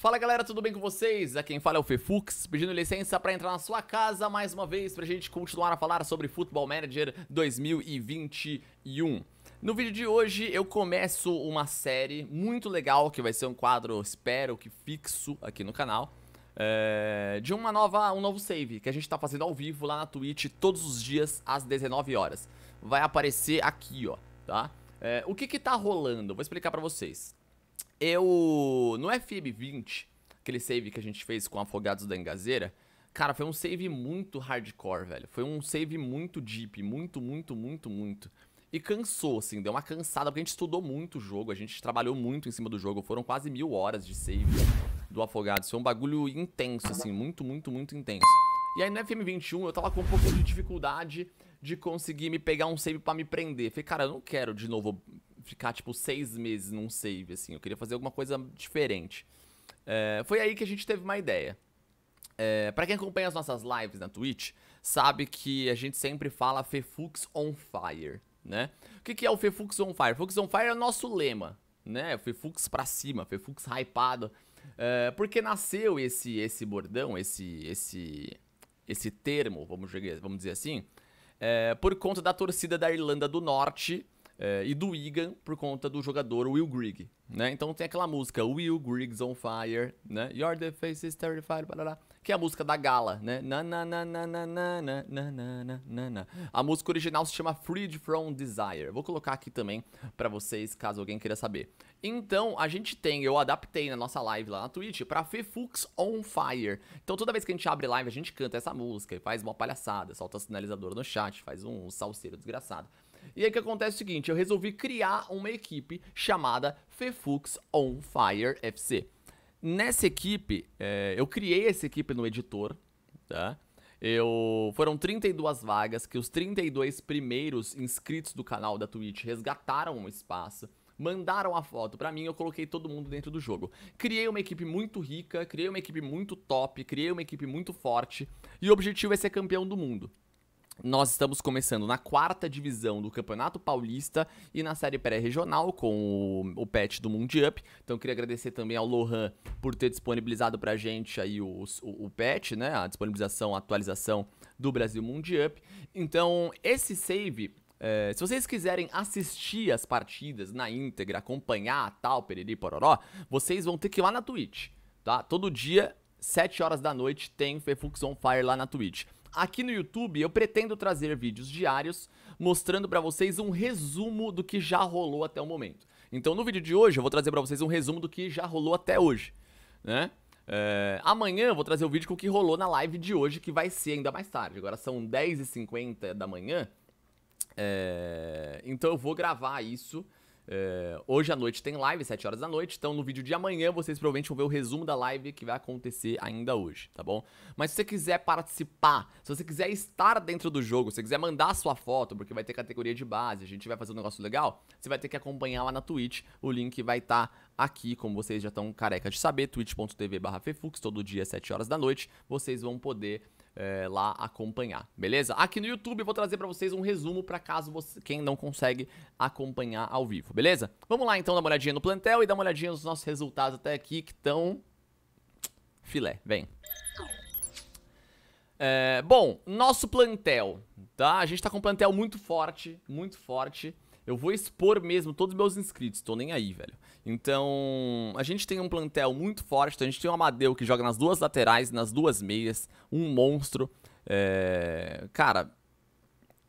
Fala galera, tudo bem com vocês? Aqui quem fala é o Fefux, pedindo licença para entrar na sua casa mais uma vez para a gente continuar a falar sobre Football Manager 2021. No vídeo de hoje eu começo uma série muito legal, que vai ser um quadro, espero que fixo aqui no canal, é, de uma nova, um novo save que a gente está fazendo ao vivo lá na Twitch todos os dias às 19 horas. Vai aparecer aqui, ó, tá? É, o que que tá rolando? Vou explicar pra vocês. Eu. No FM 20 aquele save que a gente fez com Afogados da Engazeira, cara, foi um save muito hardcore, velho. Foi um save muito deep, muito, muito, muito, muito. E cansou, assim, deu uma cansada, porque a gente estudou muito o jogo, a gente trabalhou muito em cima do jogo, foram quase mil horas de save do Afogados. Foi um bagulho intenso, assim, muito, muito, muito intenso. E aí no FM21 eu tava com um pouco de dificuldade de conseguir me pegar um save para me prender. Falei, cara, eu não quero de novo ficar, tipo, seis meses num save, assim. Eu queria fazer alguma coisa diferente. É, foi aí que a gente teve uma ideia. É, para quem acompanha as nossas lives na Twitch, sabe que a gente sempre fala Fefux on Fire, né? O que, que é o Fefux on Fire? Fefux on Fire é o nosso lema, né? Fefux pra cima, Fefux hypado. É, porque nasceu esse esse bordão, esse esse esse termo, vamos, vamos dizer assim, é, por conta da torcida da Irlanda do Norte, é, e do Egan por conta do jogador Will Grigg, né? Então tem aquela música Will Griggs on Fire, né? Your the is terrified, barará, que é a música da gala, né? Na na na na na na na na na na na. A música original se chama Freed from Desire. Vou colocar aqui também para vocês, caso alguém queira saber. Então, a gente tem, eu adaptei na nossa live lá na Twitch para Fefux on Fire. Então, toda vez que a gente abre live, a gente canta essa música, faz uma palhaçada, solta sinalizador no chat, faz um salseiro desgraçado. E aí que acontece é o seguinte, eu resolvi criar uma equipe chamada Fefux On Fire FC. Nessa equipe, é, eu criei essa equipe no editor, tá? Eu, foram 32 vagas que os 32 primeiros inscritos do canal da Twitch resgataram um espaço mandaram a foto para mim, eu coloquei todo mundo dentro do jogo. Criei uma equipe muito rica, criei uma equipe muito top, criei uma equipe muito forte e o objetivo é ser campeão do mundo. Nós estamos começando na quarta divisão do Campeonato Paulista e na série pré-regional com o, o patch do Mundiup. Então queria agradecer também ao Lohan por ter disponibilizado pra gente aí o, o, o patch, né? A disponibilização, a atualização do Brasil Mundiup. Então, esse save é, se vocês quiserem assistir as partidas na íntegra, acompanhar tal, periri, pororó, vocês vão ter que ir lá na Twitch, tá? Todo dia, 7 horas da noite, tem Fefux on Fire lá na Twitch. Aqui no YouTube eu pretendo trazer vídeos diários mostrando para vocês um resumo do que já rolou até o momento. Então no vídeo de hoje eu vou trazer para vocês um resumo do que já rolou até hoje, né? É, amanhã eu vou trazer o vídeo com o que rolou na live de hoje, que vai ser ainda mais tarde. Agora são 10h50 da manhã. É, então eu vou gravar isso é, hoje à noite tem live, 7 horas da noite. Então, no vídeo de amanhã, vocês provavelmente vão ver o resumo da live que vai acontecer ainda hoje, tá bom? Mas se você quiser participar, se você quiser estar dentro do jogo, se você quiser mandar sua foto, porque vai ter categoria de base, a gente vai fazer um negócio legal, você vai ter que acompanhar lá na Twitch. O link vai estar tá aqui, como vocês já estão careca de saber, twitch.tv/fefux, todo dia às 7 horas da noite. Vocês vão poder é, lá acompanhar, beleza? Aqui no YouTube eu vou trazer para vocês um resumo para caso você, quem não consegue acompanhar ao vivo, beleza? Vamos lá então dar uma olhadinha no plantel e dar uma olhadinha nos nossos resultados até aqui que estão filé, vem. É, bom, nosso plantel, tá? A gente tá com um plantel muito forte, muito forte. Eu vou expor mesmo todos os meus inscritos, tô nem aí, velho. Então, a gente tem um plantel muito forte, então a gente tem o Amadeu que joga nas duas laterais, nas duas meias, um monstro. É... Cara,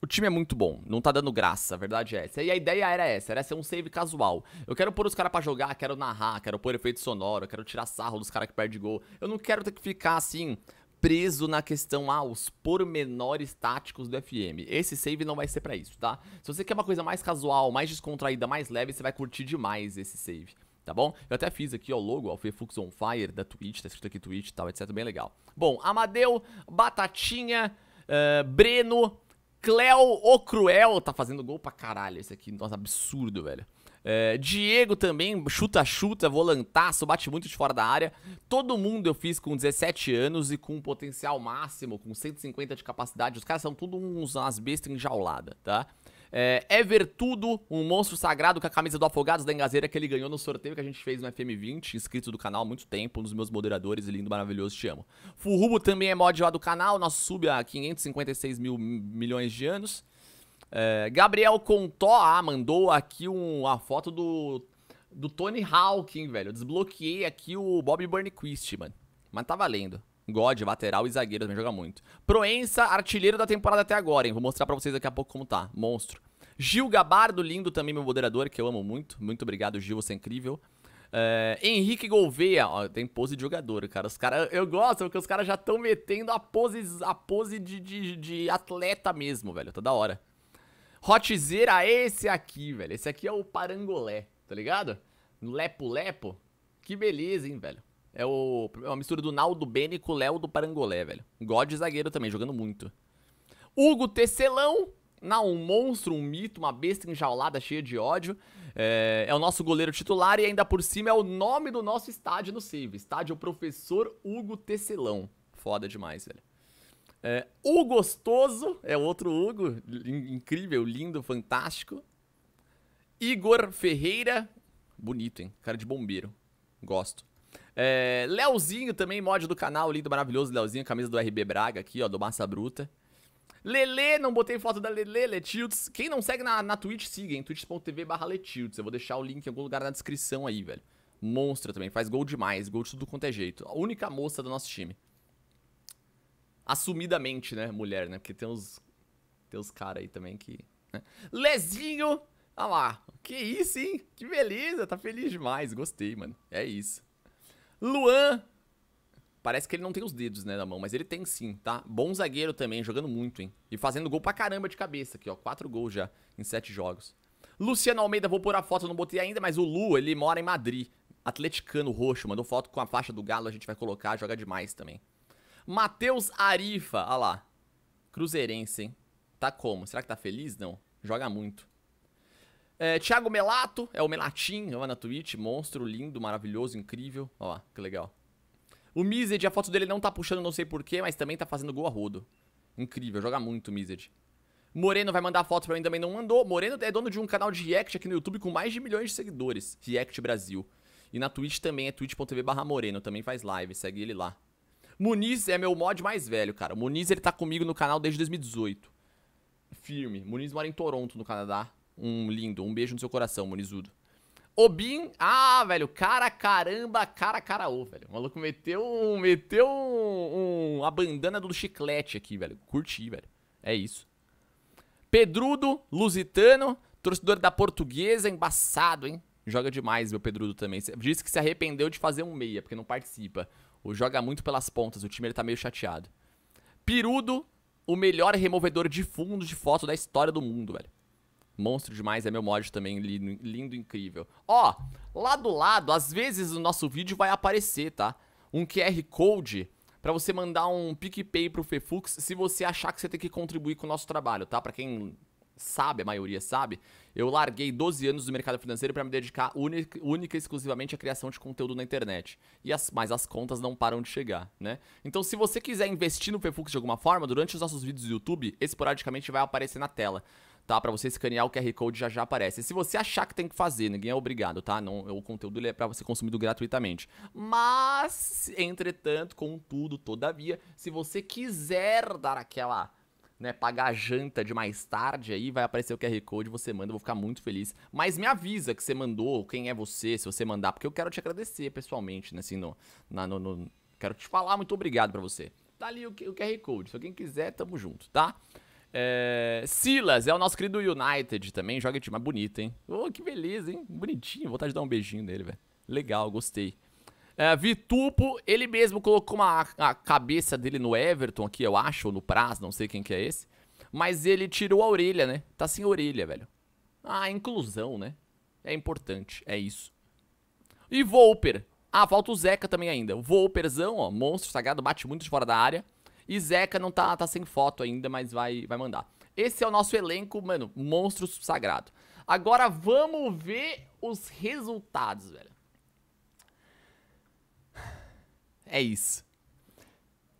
o time é muito bom, não tá dando graça, a verdade é essa. E a ideia era essa, era ser um save casual. Eu quero pôr os caras pra jogar, quero narrar, quero pôr efeito sonoro, quero tirar sarro dos caras que perdem gol. Eu não quero ter que ficar assim, preso na questão aos ah, pormenores táticos do FM. Esse save não vai ser para isso, tá? Se você quer uma coisa mais casual, mais descontraída, mais leve, você vai curtir demais esse save tá bom? Eu até fiz aqui, ó, o logo, ó, o Fux on Fire da Twitch, tá escrito aqui Twitch e tal, etc, bem legal. Bom, Amadeu, Batatinha, uh, Breno, Cleo, o Cruel, tá fazendo gol pra caralho esse aqui, nossa, absurdo, velho. É, Diego também, chuta-chuta, volantaço, bate muito de fora da área. Todo mundo eu fiz com 17 anos e com um potencial máximo, com 150 de capacidade. Os caras são tudo uns umas bestas enjauladas, tá? É, Evertudo, um monstro sagrado com a camisa do Afogados da Engazeira que ele ganhou no sorteio que a gente fez no FM20, inscrito do canal há muito tempo, um dos meus moderadores, lindo, maravilhoso, te amo. Furrubo também é mod lá do canal, nosso sub a 556 mil milhões de anos. É, Gabriel Contó ah, mandou aqui um, a foto do, do Tony Hawking, velho. Eu desbloqueei aqui o Bob Burnquist, mano. Mas tá valendo. God, lateral e zagueiro também joga muito. Proença, artilheiro da temporada até agora, hein? Vou mostrar pra vocês daqui a pouco como tá. Monstro. Gil Gabardo, lindo também, meu moderador, que eu amo muito. Muito obrigado, Gil, você é incrível. É, Henrique Gouveia, ó, tem pose de jogador, cara. Os cara, eu gosto porque os caras já estão metendo a pose, a pose de, de, de atleta mesmo, velho. Tá da hora. Hotzera, esse aqui, velho. Esse aqui é o parangolé, tá ligado? Lepo-lepo. Que beleza, hein, velho. É, o, é uma mistura do Naldo Bene com o Léo do Parangolé, velho. God zagueiro também, jogando muito. Hugo Tecelão. Não, um monstro, um mito, uma besta enjaulada cheia de ódio. É, é, o nosso goleiro titular e ainda por cima é o nome do nosso estádio no save. Estádio Professor Hugo Tecelão. Foda demais, velho. É, o Gostoso é outro Hugo, incrível, lindo, fantástico. Igor Ferreira, bonito, hein? Cara de bombeiro, gosto. É, Leozinho também, mod do canal, lindo, maravilhoso, Leozinho, camisa do RB Braga aqui, ó, do Massa Bruta. Lele, não botei foto da Lele, Letildes. Quem não segue na, na Twitch, siga, em twitch.tv barra Letildes. Eu vou deixar o link em algum lugar na descrição aí, velho. Monstra também, faz gol demais, gol de tudo quanto é jeito. A única moça do nosso time assumidamente, né, mulher, né? Porque tem uns, tem uns caras aí também que... Né? Lezinho! Olha lá, que isso, hein? Que beleza, tá feliz demais, gostei, mano. É isso. Luan! Parece que ele não tem os dedos, né, na mão, mas ele tem sim, tá? Bom zagueiro também, jogando muito, hein? E fazendo gol pra caramba de cabeça aqui, ó. Quatro gols já em sete jogos. Luciano Almeida, vou pôr a foto, não botei ainda, mas o Lu, ele mora em Madrid. Atleticano roxo, mandou foto com a faixa do Galo, a gente vai colocar, joga demais também. Matheus Arifa, olha lá. Cruzeirense, hein? Tá como? Será que tá feliz? Não. Joga muito. É, Thiago Melato, é o Melatim, lá na Twitch. Monstro, lindo, maravilhoso, incrível. Ó lá, que legal. O Mized, a foto dele não tá puxando, não sei porquê, mas também tá fazendo gol a rodo. Incrível, joga muito o Mized. Moreno vai mandar foto pra mim, também não mandou. Moreno é dono de um canal de React aqui no YouTube com mais de milhões de seguidores. React Brasil. E na Twitch também, é twitch.tv barra Moreno, também faz live, segue ele lá. Muniz é meu mod mais velho, cara. O Muniz, ele tá comigo no canal desde 2018. Firme. Muniz mora em Toronto, no Canadá. Um lindo. Um beijo no seu coração, Munizudo. Obin, ah, velho, cara caramba, cara caraô, velho. O maluco meteu, um, meteu um, um, a bandana do chiclete aqui, velho. Curti, velho. É isso. Pedrudo, lusitano, torcedor da portuguesa, embaçado, hein? Joga demais, meu Pedrudo também. Disse que se arrependeu de fazer um meia, porque não participa. O joga muito pelas pontas, o time ele tá meio chateado. Pirudo, o melhor removedor de fundo de foto da história do mundo, velho. Monstro demais, é meu mod também, lindo, lindo incrível. Ó, lá do lado, às vezes no nosso vídeo vai aparecer, tá? Um QR Code para você mandar um PicPay pro Fefux se você achar que você tem que contribuir com o nosso trabalho, tá? Pra quem sabe, a maioria sabe, eu larguei 12 anos do mercado financeiro para me dedicar única, e exclusivamente à criação de conteúdo na internet. E as, mas as contas não param de chegar, né? Então, se você quiser investir no Perfux de alguma forma, durante os nossos vídeos do YouTube, esporadicamente vai aparecer na tela. Tá, pra você escanear o QR Code já já aparece. se você achar que tem que fazer, ninguém é obrigado, tá? Não, o conteúdo ele é pra você consumido gratuitamente. Mas, entretanto, contudo, todavia, se você quiser dar aquela né, pagar a janta de mais tarde, aí vai aparecer o QR Code, você manda, eu vou ficar muito feliz. Mas me avisa que você mandou, quem é você, se você mandar, porque eu quero te agradecer pessoalmente, né, assim, no, na, no, no quero te falar muito obrigado para você. Tá ali o, o QR Code, se alguém quiser, tamo junto, tá? É, Silas é o nosso querido United também, joga em time, mais é bonito, hein? Oh, que beleza, hein? Bonitinho, vontade de dar um beijinho nele, velho. Legal, gostei. É, Vitupo, ele mesmo colocou uma, a cabeça dele no Everton aqui, eu acho, ou no Praz, não sei quem que é esse. Mas ele tirou a orelha, né? Tá sem orelha, velho. Ah, inclusão, né? É importante, é isso. E Volper. Ah, falta o Zeca também ainda. O Volperzão, ó, monstro sagrado, bate muito de fora da área. E Zeca não tá, tá sem foto ainda, mas vai, vai mandar. Esse é o nosso elenco, mano, monstro sagrado. Agora vamos ver os resultados, velho. É isso.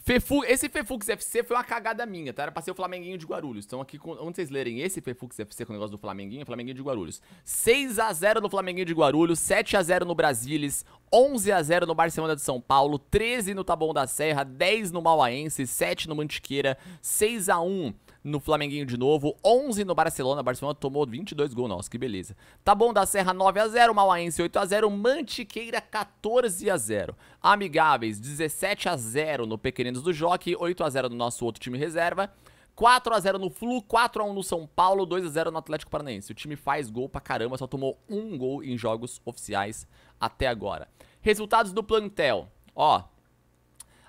Fefu, esse Fefux FC foi uma cagada minha, tá? Era pra ser o Flamenguinho de Guarulhos. Então aqui, onde vocês lerem esse Fefux FC com o negócio do Flamenguinho, é Flamenguinho de Guarulhos. 6x0 no Flamenguinho de Guarulhos, 7x0 no Brasilis, 11x0 no Barcelona de São Paulo, 13 no Taboão da Serra, 10 no Mauaense, 7 no Mantiqueira, 6x1 no Flamenguinho de novo, 11 no Barcelona, Barcelona tomou 22 gols, nossa, que beleza. Tá bom da Serra 9 a 0, Mauaense 8 a 0, Mantiqueira 14 a 0. Amigáveis 17 a 0 no Pequeninos do Jockey, 8 a 0 no nosso outro time reserva. 4x0 no Flu, 4x1 no São Paulo, 2x0 no Atlético Paranaense. O time faz gol pra caramba, só tomou um gol em jogos oficiais até agora. Resultados do plantel, ó.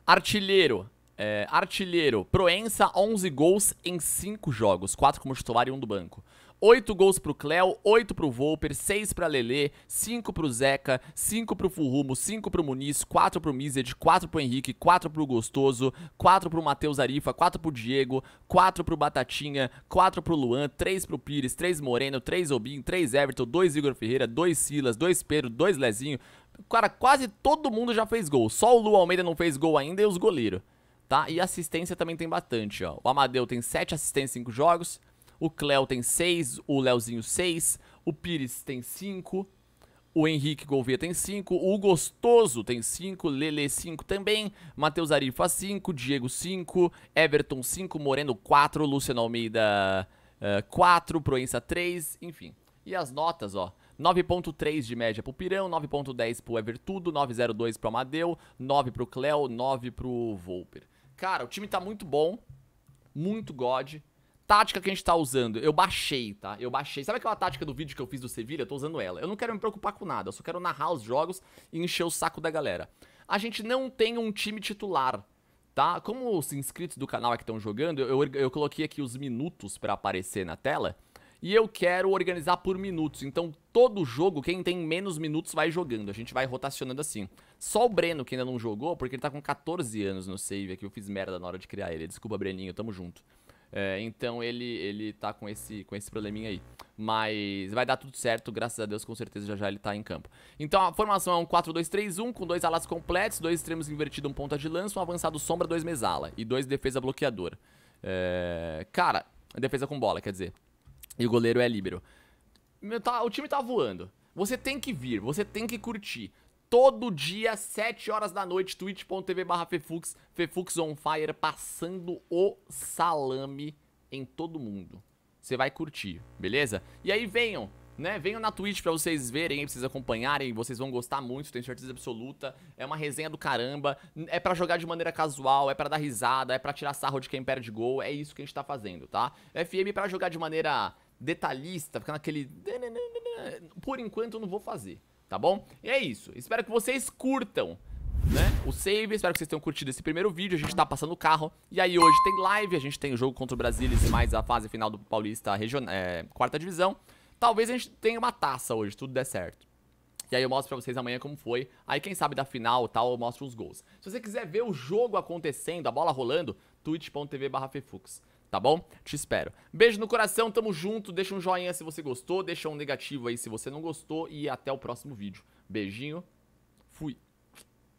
Artilheiro, é, artilheiro, Proença, 11 gols em 5 jogos, 4 como titular e 1 do banco. 8 gols pro Cleo, 8 pro Volper, 6 pra Lele, 5 pro Zeca, 5 pro Furrumo, 5 pro Muniz, 4 pro Mized, 4 pro Henrique, 4 pro Gostoso, 4 pro Matheus Arifa, 4 pro Diego, 4 pro Batatinha, 4 pro Luan, 3 pro Pires, 3 Moreno, 3 Obin, 3 Everton, 2 Igor Ferreira, 2 Silas, 2 Pedro, 2 Lezinho. Cara, quase todo mundo já fez gol. Só o Lu Almeida não fez gol ainda e os goleiros tá? E assistência também tem bastante, ó. O Amadeu tem 7 assistências em 5 jogos, o Cléo tem 6, o Leozinho 6, o Pires tem 5, o Henrique Gouveia tem 5, o Gostoso tem 5, Lele 5 também, Matheus Arifa 5, Diego 5, Everton 5, Moreno 4, Luciano Almeida 4, uh, eh, Proença 3, enfim. E as notas, ó. 9.3 de média pro Pirão, 9.10 pro Evertudo, 9.02 pro Amadeu, 9 pro Cleo, 9 pro Volper. Cara, o time tá muito bom. Muito god. Tática que a gente tá usando. Eu baixei, tá? Eu baixei. Sabe aquela tática do vídeo que eu fiz do Sevilha? Eu tô usando ela. Eu não quero me preocupar com nada. Eu só quero narrar os jogos e encher o saco da galera. A gente não tem um time titular tá? Como os inscritos do canal é que estão jogando, eu, eu coloquei aqui os minutos para aparecer na tela e eu quero organizar por minutos. Então, todo jogo, quem tem menos minutos vai jogando. A gente vai rotacionando assim. Só o Breno, que ainda não jogou, porque ele tá com 14 anos no save aqui. Eu fiz merda na hora de criar ele. Desculpa, Breninho, tamo junto. É, então ele, ele tá com esse, com esse probleminha aí. Mas vai dar tudo certo, graças a Deus, com certeza já já ele tá em campo. Então a formação é um 4-2-3-1, com dois alas completos, dois extremos invertidos, um ponta de lança, um avançado sombra, dois mesala e dois defesa bloqueadora. É, cara, defesa com bola, quer dizer. E o goleiro é líbero. Tá, o time tá voando. Você tem que vir, você tem que curtir. Todo dia, 7 horas da noite, twitch.tv barra Fefux, Fefux on Fire, passando o salame em todo mundo. Você vai curtir, beleza? E aí venham, né? Venham na Twitch pra vocês verem, pra vocês acompanharem, vocês vão gostar muito, tenho certeza absoluta. É uma resenha do caramba, é para jogar de maneira casual, é para dar risada, é para tirar sarro de quem perde gol, é isso que a gente tá fazendo, tá? FM para jogar de maneira detalhista, ficar naquele... Por enquanto eu não vou fazer, tá bom? E é isso, espero que vocês curtam né, o save. Espero que vocês tenham curtido esse primeiro vídeo. A gente tá passando o carro. E aí hoje tem live, a gente tem o jogo contra o Brasil e mais a fase final do Paulista region... É, quarta divisão. Talvez a gente tenha uma taça hoje, tudo der certo. E aí eu mostro pra vocês amanhã como foi. Aí quem sabe da final e tal, eu mostro os gols. Se você quiser ver o jogo acontecendo, a bola rolando, twitch.tv barra tá bom? Te espero. Beijo no coração, tamo junto. Deixa um joinha se você gostou, deixa um negativo aí se você não gostou e até o próximo vídeo. Beijinho, fui.